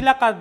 pila ka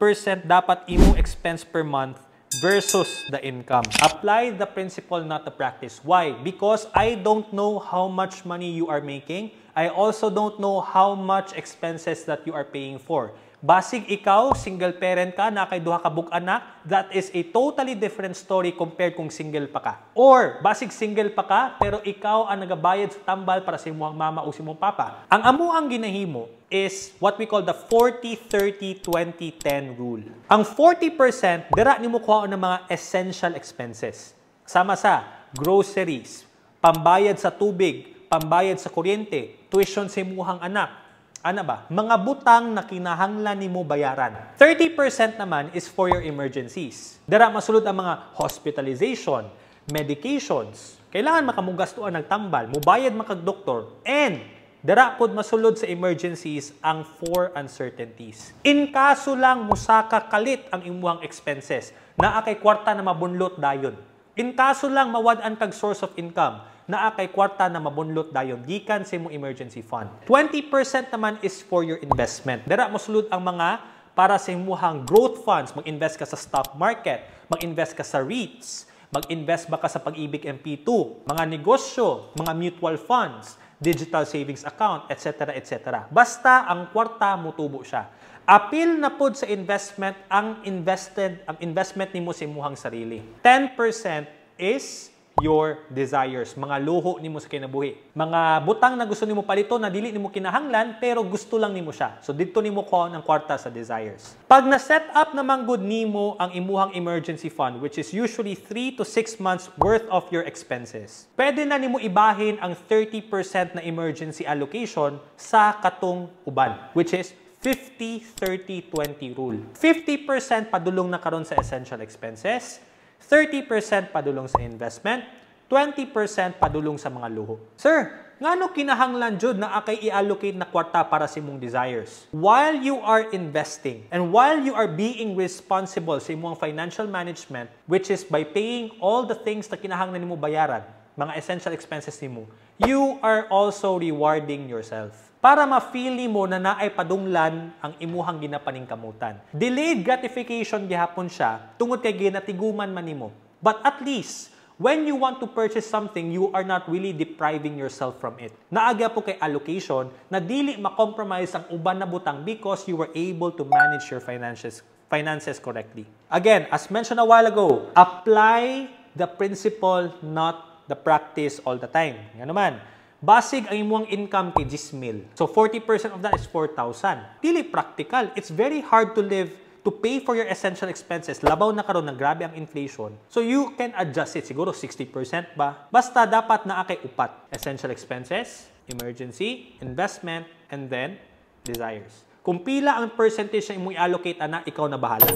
percent dapat imo expense per month versus the income. Apply the principle, not the practice. Why? Because I don't know how much money you are making. I also don't know how much expenses that you are paying for. Basig ikaw, single parent ka, na kay duha ka bug anak, that is a totally different story compared kung single pa ka. Or, basig single pa ka, pero ikaw ang nagabayad sa tambal para sa si imong mama o sa si imong papa. Ang amo ang ginahimo is what we call the 40-30-20-10 rule. Ang 40%, dira nimo kuha ng mga essential expenses. Sama sa groceries, pambayad sa tubig, pambayad sa kuryente, tuition sa imuhang anak, ano ba, mga butang na kinahanglan nimo bayaran. 30% naman is for your emergencies. Dara masulod ang mga hospitalization, medications, kailangan makamugastuan ng tambal, mubayad makagdoktor, and dara pod masulod sa emergencies ang four uncertainties. In kaso lang musaka kalit ang imuhang expenses, naa kay kwarta na mabunlot dayon. Intaso lang mawad ang tag source of income na akay kwarta na mabunlot dayon gikan sa imong emergency fund. 20% naman is for your investment. Dira mosulod ang mga para sa imuhang growth funds, mag-invest ka sa stock market, mag-invest ka sa REITs, Mag-invest ba ka sa pag-ibig MP2? Mga negosyo, mga mutual funds, digital savings account, etc. etc. Basta ang kwarta mutubo siya. Apil na pod sa investment ang invested ang investment nimo sa imong sarili. 10% is your desires, mga luho nimo sa kinabuhi. Mga butang na gusto nimo palito na dili nimo kinahanglan pero gusto lang nimo siya. So dito nimo ko ang kwarta sa desires. Pag na-set up naman good nimo ang imuhang emergency fund which is usually 3 to 6 months worth of your expenses. Pwede na nimo ibahin ang 30% na emergency allocation sa katong uban which is 50-30-20 rule. 50% padulong na karon sa essential expenses, 30% padulong sa investment, 20% padulong sa mga luho. Sir, ngano kinahanglan jud na akay i-allocate na kwarta para sa si imong desires? While you are investing and while you are being responsible sa imong financial management which is by paying all the things na kinahanglan nimo bayaran, mga essential expenses ni mo, you are also rewarding yourself. Para ma-feel mo na naay padunglan ang imuhang ginapaningkamutan. kamutan. Delayed gratification gihapon siya tungod kay ginatiguman man nimo. But at least, when you want to purchase something, you are not really depriving yourself from it. Naaga po kay allocation na dili ma-compromise ang uban na butang because you were able to manage your finances finances correctly. Again, as mentioned a while ago, apply the principle not the practice all the time. Nga naman. Basig ang imong income kay 10,000. So 40% of that is 4,000. Dili practical. It's very hard to live to pay for your essential expenses, labaw na karon na grabe ang inflation. So you can adjust it siguro 60% ba. Basta dapat naa kay upat. Essential expenses, emergency, investment, and then desires. Kung pila ang percentage na imong i-allocate ana, ikaw na bahala.